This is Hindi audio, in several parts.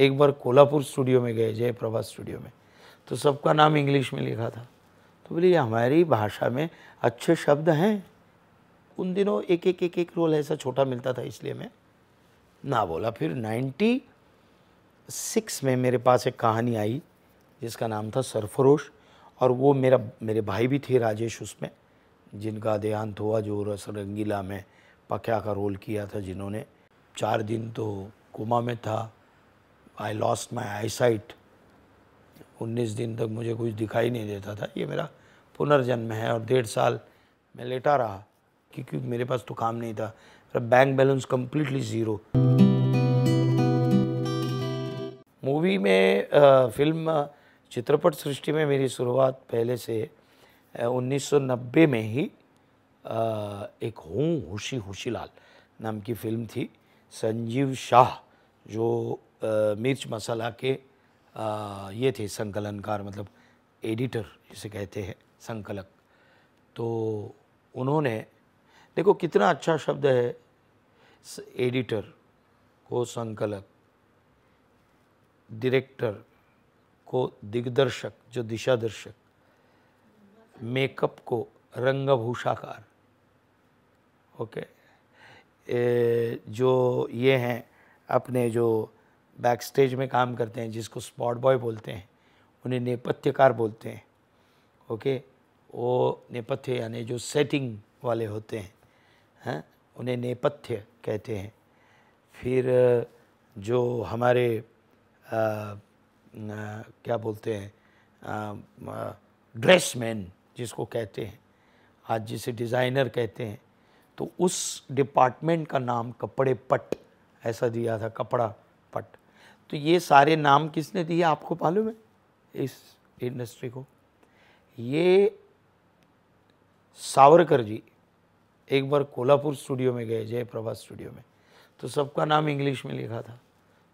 एक बार कोल्हापुर स्टूडियो में गए जयप्रभा स्टूडियो में तो सबका नाम इंग्लिश में लिखा था तो बोले हमारी भाषा में अच्छे शब्द हैं उन दिनों एक एक एक एक रोल ऐसा छोटा मिलता था इसलिए मैं ना बोला फिर नाइन्टी सिक्स में मेरे पास एक कहानी आई जिसका नाम था सरफरोश और वो मेरा मेरे भाई भी थे राजेश उसमें जिनका देहांत हुआ जो रस रंगीला में पख्या का रोल किया था जिन्होंने चार दिन तो कुमा में था I lost my I site उन्नीस दिन तक मुझे कुछ दिखाई नहीं देता था ये मेरा पुनर्जन्म है और डेढ़ साल मैं लेटा रहा क्योंकि मेरे पास तो काम नहीं था मेरा bank balance completely zero movie में आ, फिल्म चित्रपट सृष्टि में मेरी शुरुआत पहले से आ, 1990 में ही आ, एक हूँ हुशी हुशीलाल नाम की फिल्म थी संजीव शाह जो मिर्च मसाला के आ, ये थे संकलनकार मतलब एडिटर जिसे कहते हैं संकलक तो उन्होंने देखो कितना अच्छा शब्द है एडिटर को संकलक डायरेक्टर को दिग्दर्शक जो दिशा दर्शक मेकअप को रंगभूषाकार ओके ए, जो ये हैं अपने जो बैक स्टेज में काम करते हैं जिसको स्पॉट बॉय बोलते हैं उन्हें नेपथ्यकार बोलते हैं ओके वो नेपथ्य यानी जो सेटिंग वाले होते हैं हैं हाँ? उन्हें नेपथ्य कहते हैं फिर जो हमारे आ, आ, क्या बोलते हैं ड्रेसमैन जिसको कहते हैं आज जिसे डिज़ाइनर कहते हैं तो उस डिपार्टमेंट का नाम कपड़े पट ऐसा दिया था कपड़ा पट तो ये सारे नाम किसने दिए आपको पालू में इस इंडस्ट्री को ये सावरकर जी एक बार कोल्हापुर स्टूडियो में गए जयप्रभा स्टूडियो में तो सबका नाम इंग्लिश में लिखा था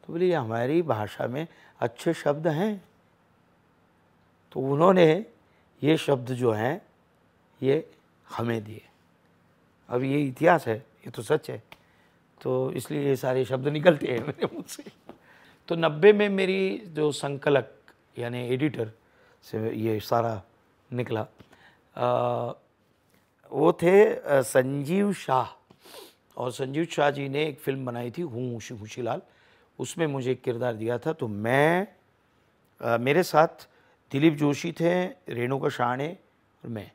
तो बोले ये हमारी भाषा में अच्छे शब्द हैं तो उन्होंने ये शब्द जो हैं ये हमें दिए अब ये इतिहास है ये तो सच है तो इसलिए ये सारे शब्द निकलते हैं मेरे मुँह से तो नब्बे में मेरी जो संकलक यानी एडिटर से ये सारा निकला आ, वो थे संजीव शाह और संजीव शाह जी ने एक फिल्म बनाई थी हूँ लाल उसमें मुझे एक किरदार दिया था तो मैं आ, मेरे साथ दिलीप जोशी थे रेणुका शाणे और मैं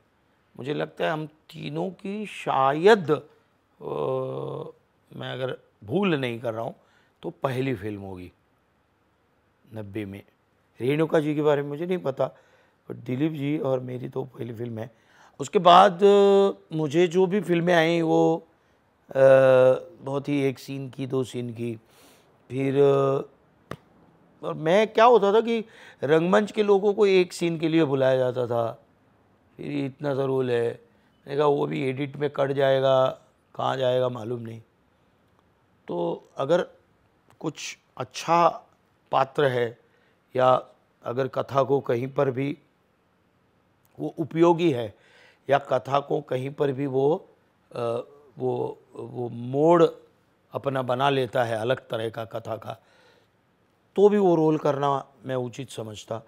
मुझे लगता है हम तीनों की शायद आ, मैं अगर भूल नहीं कर रहा हूँ तो पहली फिल्म होगी नब्बे में रेणुका जी के बारे में मुझे नहीं पता बट दिलीप जी और मेरी तो पहली फिल्म है उसके बाद मुझे जो भी फिल्में आई वो आ, बहुत ही एक सीन की दो सीन की फिर और मैं क्या होता था कि रंगमंच के लोगों को एक सीन के लिए बुलाया जाता था फिर इतना सा रोल है मैंने कहा वो भी एडिट में कट जाएगा कहाँ जाएगा मालूम नहीं तो अगर कुछ अच्छा पात्र है या अगर कथा को कहीं पर भी वो उपयोगी है या कथा को कहीं पर भी वो वो वो मोड़ अपना बना लेता है अलग तरह का कथा का तो भी वो रोल करना मैं उचित समझता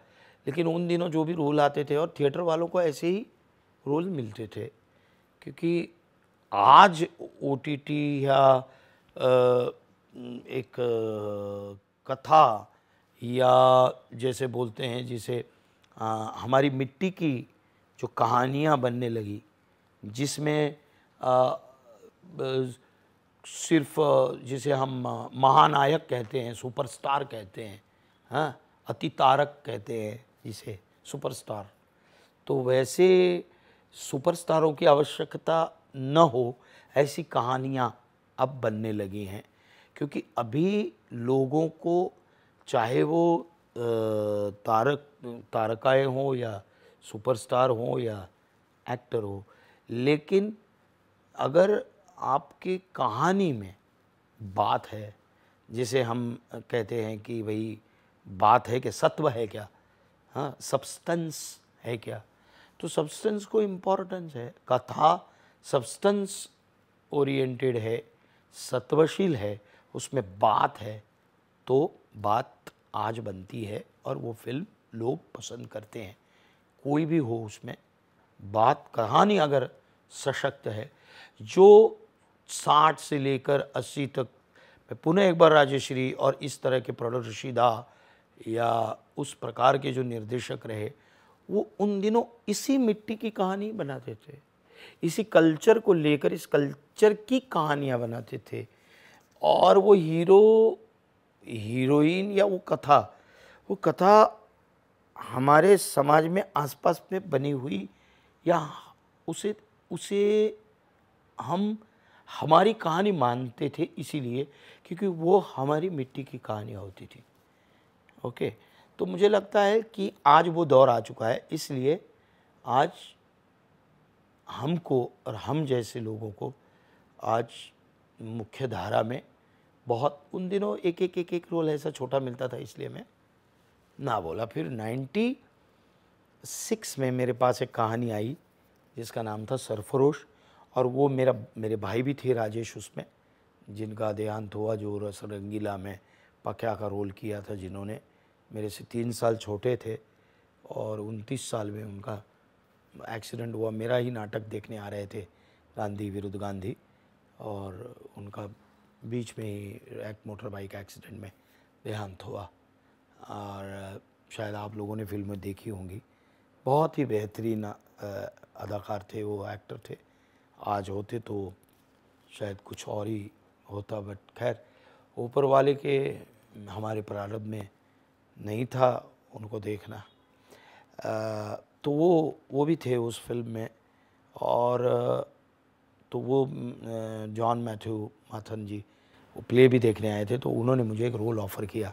लेकिन उन दिनों जो भी रोल आते थे और थिएटर वालों को ऐसे ही रोल मिलते थे क्योंकि आज ओ या एक कथा या जैसे बोलते हैं जिसे आ, हमारी मिट्टी की जो कहानियाँ बनने लगी जिसमें सिर्फ जिसे हम महानायक कहते हैं सुपरस्टार कहते हैं हाँ अति तारक कहते हैं जिसे सुपरस्टार तो वैसे सुपरस्टारों की आवश्यकता न हो ऐसी कहानियाँ अब बनने लगी हैं क्योंकि अभी लोगों को चाहे वो तारक तारकाएँ हों या सुपरस्टार हों या एक्टर हो लेकिन अगर आपके कहानी में बात है जिसे हम कहते हैं कि भाई बात है कि सत्व है क्या हाँ सब्सटेंस है क्या तो सब्सटेंस को इम्पोर्टेंस है कथा सब्सटेंस ओरिएंटेड है सत्वशील है उसमें बात है तो बात आज बनती है और वो फिल्म लोग पसंद करते हैं कोई भी हो उसमें बात कहानी अगर सशक्त है जो 60 से लेकर 80 तक मैं पुनः एक बार राजेश्री और इस तरह के प्रणव ऋषिदा या उस प्रकार के जो निर्देशक रहे वो उन दिनों इसी मिट्टी की कहानी बनाते थे इसी कल्चर को लेकर इस कल्चर की कहानियाँ बनाते थे और वो हीरो हीरोइन या वो कथा वो कथा हमारे समाज में आसपास में बनी हुई या उसे उसे हम हमारी कहानी मानते थे इसीलिए क्योंकि वो हमारी मिट्टी की कहानियाँ होती थी ओके तो मुझे लगता है कि आज वो दौर आ चुका है इसलिए आज हमको और हम जैसे लोगों को आज मुख्य धारा में बहुत उन दिनों एक एक एक एक रोल ऐसा छोटा मिलता था इसलिए मैं ना बोला फिर नाइन्टी सिक्स में मेरे पास एक कहानी आई जिसका नाम था सरफरोश और वो मेरा मेरे भाई भी थे राजेश उसमें जिनका देहांत हुआ जो रस रंगीला में पक्या का रोल किया था जिन्होंने मेरे से तीन साल छोटे थे और उनतीस साल में उनका एक्सीडेंट हुआ मेरा ही नाटक देखने आ रहे थे गांधी विरुद्ध गांधी और उनका बीच में ही एक मोटर बाइक एक्सीडेंट में देहांत हुआ और शायद आप लोगों ने फिल्में देखी होंगी बहुत ही बेहतरीन अदाकार थे वो एक्टर थे आज होते तो शायद कुछ और ही होता बट खैर ऊपर वाले के हमारे प्रारब्ध में नहीं था उनको देखना आ, तो वो वो भी थे उस फिल्म में और तो वो जॉन मैथ्यू माथन जी वो प्ले भी देखने आए थे तो उन्होंने मुझे एक रोल ऑफ़र किया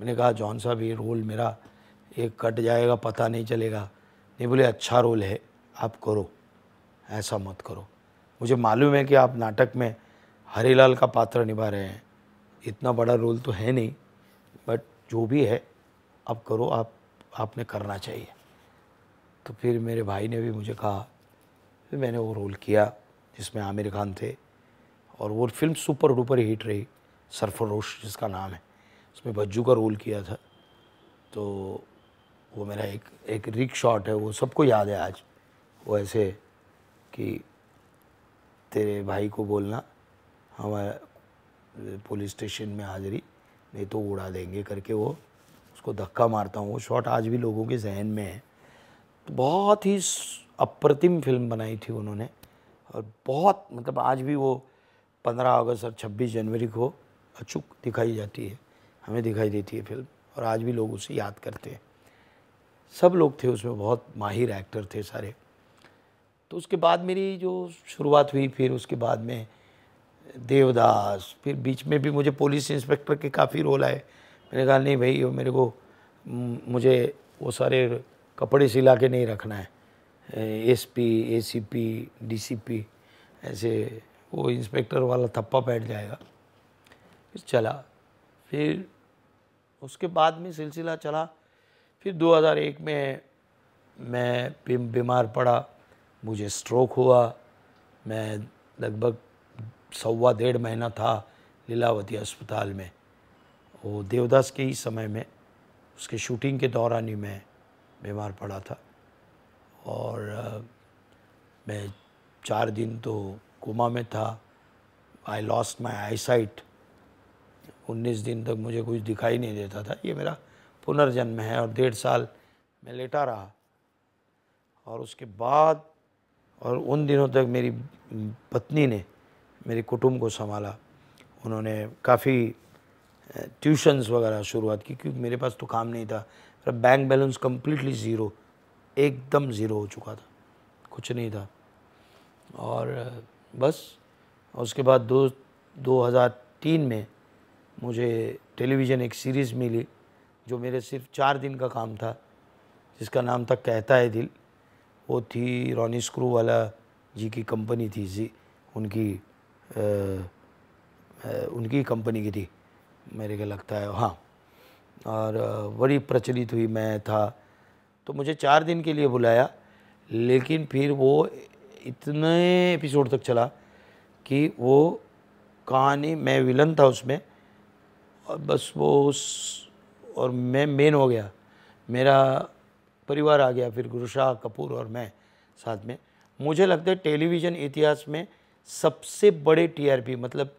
मैंने कहा जॉन साहब ये रोल मेरा एक कट जाएगा पता नहीं चलेगा नहीं बोले अच्छा रोल है आप करो ऐसा मत करो मुझे मालूम है कि आप नाटक में हरीलाल का पात्र निभा रहे हैं इतना बड़ा रोल तो है नहीं बट जो भी है आप करो आप आपने करना चाहिए तो फिर मेरे भाई ने भी मुझे कहा फिर मैंने वो रोल किया जिसमें आमिर खान थे और वो फिल्म सुपर डुपर हिट रही सरफरोश जिसका नाम है उसमें भज्जू का रोल किया था तो वो मेरा एक एक रिक शॉट है वो सबको याद है आज वो ऐसे कि तेरे भाई को बोलना हमारे पुलिस स्टेशन में हाजिरी नहीं तो उड़ा देंगे करके वो उसको धक्का मारता हूँ वो शॉट आज भी लोगों के जहन में है तो बहुत ही अप्रतिम फिल्म बनाई थी उन्होंने और बहुत मतलब आज भी वो पंद्रह अगस्त और छब्बीस जनवरी को अचूक दिखाई जाती है हमें दिखाई देती है फिल्म और आज भी लोग उसे याद करते हैं सब लोग थे उसमें बहुत माहिर एक्टर थे सारे तो उसके बाद मेरी जो शुरुआत हुई फिर उसके बाद में देवदास फिर बीच में भी मुझे पुलिस इंस्पेक्टर के काफ़ी रोल आए मैंने कहा नहीं भाई वो मेरे को मुझे वो सारे कपड़े सिला के नहीं रखना है एसपी एसीपी डीसीपी ऐसे वो इंस्पेक्टर वाला थप्पा बैठ जाएगा फिर चला फिर उसके बाद में सिलसिला चला फिर 2001 में मैं बीमार पड़ा मुझे स्ट्रोक हुआ मैं लगभग सवा डेढ़ महीना था लीलावती अस्पताल में वो देवदास के ही समय में उसके शूटिंग के दौरान ही मैं बीमार पड़ा था और मैं चार दिन तो कोमा में था I lost my I site उन्नीस दिन तक मुझे कुछ दिखाई नहीं देता था ये मेरा पुनर्जन्म है और डेढ़ साल मैं लेटा रहा और उसके बाद और उन दिनों तक मेरी पत्नी ने मेरे कुटुंब को संभाला उन्होंने काफ़ी ट्यूशन्स वगैरह शुरुआत की क्योंकि मेरे पास तो काम नहीं था मेरा बैंक बैलेंस कम्प्लीटली ज़ीरो एकदम ज़ीरो हो चुका था कुछ नहीं था और बस और उसके बाद दो 2003 में मुझे टेलीविज़न एक सीरीज़ मिली जो मेरे सिर्फ चार दिन का काम था जिसका नाम था कहता है दिल वो थी रॉनी स्क्रू वाला जी की कंपनी थी जी उनकी आ, आ, उनकी कंपनी की थी मेरे को लगता है हाँ और बड़ी प्रचलित हुई मैं था तो मुझे चार दिन के लिए बुलाया लेकिन फिर वो इतने एपिसोड तक चला कि वो कहानी मैं विलन था उसमें और बस वो उस और मैं मेन हो गया मेरा परिवार आ गया फिर गुरुशाह कपूर और मैं साथ में मुझे लगता है टेलीविज़न इतिहास में सबसे बड़े टीआरपी मतलब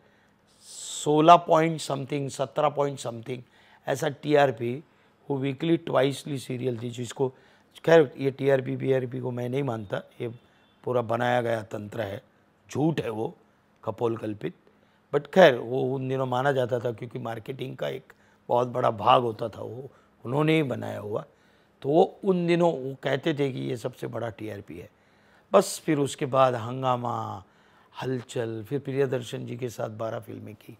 16 पॉइंट समथिंग 17 पॉइंट समथिंग ऐसा टीआरपी वो वीकली ट्वाइसली सीरियल थी जिसको खैर ये टीआरपी बीआरपी को मैं नहीं मानता ये पूरा बनाया गया तंत्र है झूठ है वो कपोल कल्पित बट खैर वो उन दिनों माना जाता था क्योंकि मार्केटिंग का एक बहुत बड़ा भाग होता था वो उन्होंने ही बनाया हुआ तो वो उन दिनों वो कहते थे कि ये सबसे बड़ा टीआरपी है बस फिर उसके बाद हंगामा हलचल फिर प्रियदर्शन जी के साथ बारह फिल्में की